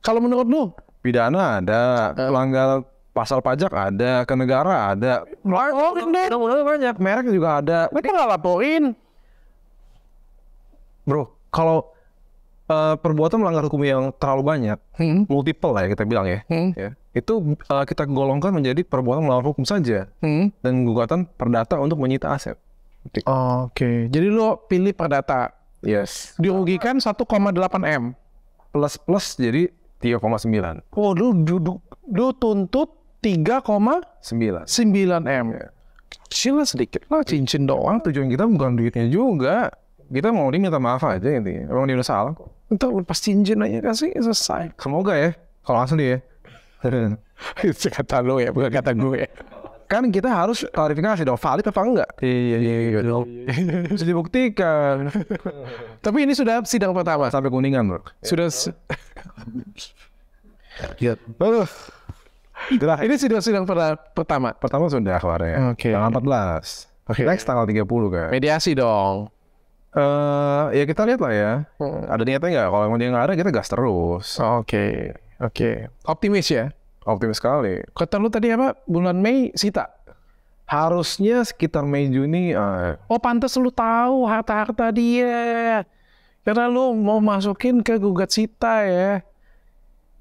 Kalau menurut lu? Pidana ada, eh. Pelanggar uh. pasal pajak ada, ke negara ada. Laporin deh. Mudah banyak. Merek juga ada. Mereka nggak laporin. Bro, kalau uh, perbuatan melanggar hukum yang terlalu banyak, hmm. multiple lah ya kita bilang ya, hmm. ya itu uh, kita golongkan menjadi perbuatan melanggar hukum saja hmm. dan gugatan perdata untuk menyita aset. Oke, okay. jadi lo pilih perdata. Yes. Dirugikan 1,8 M. Plus plus jadi 3,9. Oh, lu, duduk lu tuntut 3,9 M. Yeah. sedikit lah cincin doang. Tujuan kita bukan duitnya juga. Kita mau dia minta maaf aja nanti. Emang dia udah salah kok. Entar lepas cincin aja kasih selesai. Semoga ya. Kalau langsung dia. Itu kata lo ya, bukan kata gue ya kan kita harus klarifikasi dong valid apa enggak iya iya, iya, iya. bisa dibuktikan tapi ini sudah sidang pertama sampai kuningan bro iya. sudah Ya, Aduh. Gerah. Ini sidang sidang pertama. Pertama sudah ya. Oke. Okay. Tanggal 14. Oke. Okay. Next tanggal 30 kan. Mediasi dong. Eh uh, ya kita lihat lah ya. Hmm. Ada niatnya nggak? Kalau emang dia nggak ada, kita gas terus. Oke. Okay. Oke. Okay. Optimis ya. Optimis sekali. Kata lu tadi apa? Bulan Mei Sita. Harusnya sekitar Mei Juni. Uh... Oh pantas lu tahu harta-harta dia. Karena lu mau masukin ke gugat Sita ya.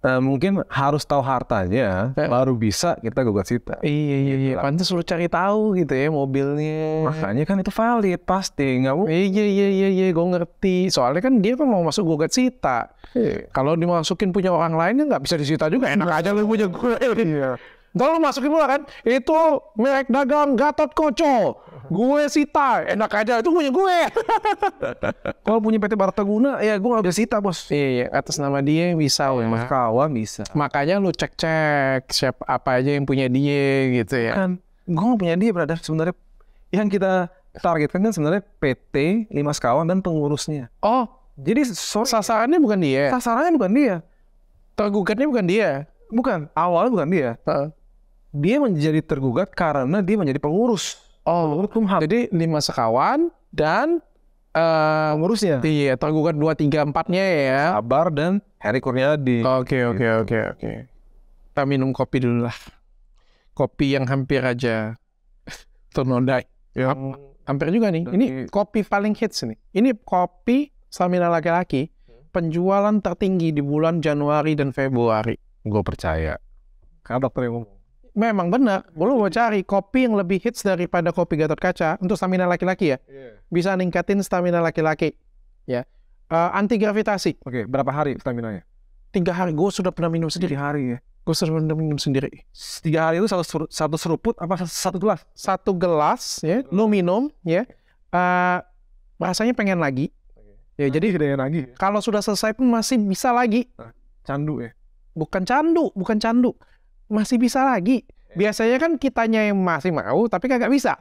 Eh, mungkin harus tahu hartanya eh. baru bisa kita gugat sita. Iya iya iya. Gitu Pantas suruh cari tahu gitu ya mobilnya. Makanya kan itu valid pasti nggak mau. Iya iya iya iya. Gue ngerti. Soalnya kan dia kan mau masuk gugat sita. Iya. Kalau dimasukin punya orang lain nggak bisa disita juga. Enak nah. aja lu punya gue. Iya. Ntar masukin pula kan, itu merek dagang Gatot Koco, gue sita, enak aja, itu punya gue. Kalau punya PT Bartaguna, ya gue nggak sita bos. Iya, iya, atas nama dia bisa, ya, mas kawan bisa. Makanya lu cek-cek siapa apa aja yang punya dia gitu ya. Kan, gue nggak punya dia berada sebenarnya yang kita targetkan kan sebenarnya PT, lima sekawan dan pengurusnya. Oh, jadi sorry. sasarannya bukan dia. Sasarannya bukan dia. Tergugatnya bukan dia. Bukan, awalnya bukan dia. Uh -uh dia menjadi tergugat karena dia menjadi pengurus. Oh, Kumham. Jadi lima sekawan dan uh, pengurusnya. Iya, tergugat dua tiga empatnya ya. Sabar dan Heri Kurniadi. Oke, oke, gitu. oke, oke. Kita minum kopi dulu lah. Kopi yang hampir aja ternodai. Ya. Hmm. Hampir juga nih. Ini kopi paling hits nih. Ini kopi Samina laki-laki penjualan tertinggi di bulan Januari dan Februari. Gue percaya. Karena dokter yang ngomong memang benar. Lu mau cari kopi yang lebih hits daripada kopi Gatot Kaca untuk stamina laki-laki ya. Yeah. Bisa ningkatin stamina laki-laki. Ya. Uh, eh, anti gravitasi. Oke, okay, berapa hari stamina ya? Tiga hari. Gue sudah pernah minum sendiri. Tiga hari ya. Gue sudah pernah minum sendiri. Tiga hari itu satu, seruput, satu seruput apa satu gelas? Satu gelas ya. Lu minum ya. Uh, rasanya pengen lagi. Ya, nah, jadi tidak lagi. Ya? Kalau sudah selesai pun masih bisa lagi. candu ya. Bukan candu, bukan candu masih bisa lagi. Iya. Biasanya kan kitanya yang masih mau tapi kagak bisa.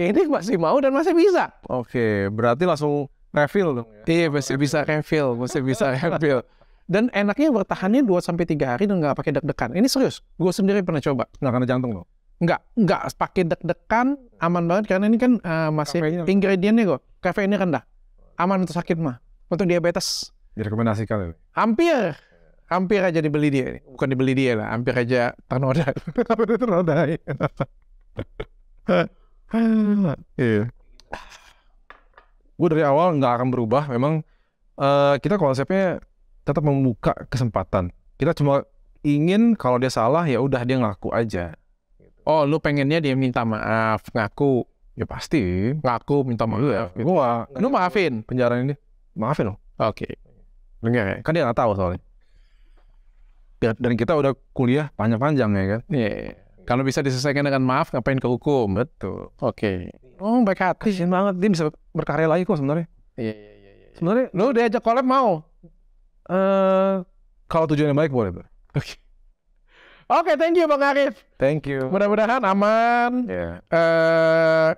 Ini masih mau dan masih bisa. Oke, berarti langsung refill dong. Ya? Iya, iya masih bisa refill, masih bisa refill. Dan enaknya bertahannya dua sampai tiga hari dan nggak pakai deg-degan. Ini serius, gue sendiri pernah coba. Nggak kena jantung loh. Nggak, nggak pakai deg-degan, aman banget karena ini kan uh, masih Kafeinnya. ingredientnya kok. Kafeinnya rendah. Aman untuk sakit mah. Untuk diabetes. Direkomendasikan ya? Hampir hampir aja dibeli dia bukan dibeli dia lah hampir aja ternoda hampir ternoda iya, iya. gue dari awal nggak akan berubah memang uh, kita konsepnya tetap membuka kesempatan kita cuma ingin kalau dia salah ya udah dia ngaku aja oh lu pengennya dia minta maaf ngaku ya pasti ngaku minta maaf iya. ya, gua lu maafin penjara ini maafin lo oke okay. kan dia nggak tahu soalnya dan kita udah kuliah panjang-panjang ya kan. Iya. Yeah. Kalau bisa diselesaikan dengan maaf, ngapain ke hukum? Betul. Oke. Okay. Oh, baik hati. Kasian banget. Dia bisa berkarya lagi kok sebenarnya. Iya, iya, iya. iya. Sebenarnya lu diajak collab mau? Eh, uh, kalau tujuannya baik boleh, Oke. Oke, okay, thank you Bang Arif. Thank you. Mudah-mudahan aman. Yeah. Iya.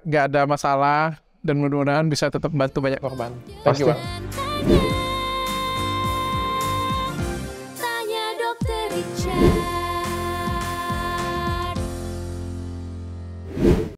uh, gak ada masalah dan mudah-mudahan bisa tetap bantu banyak korban. Terima kasih. Bang.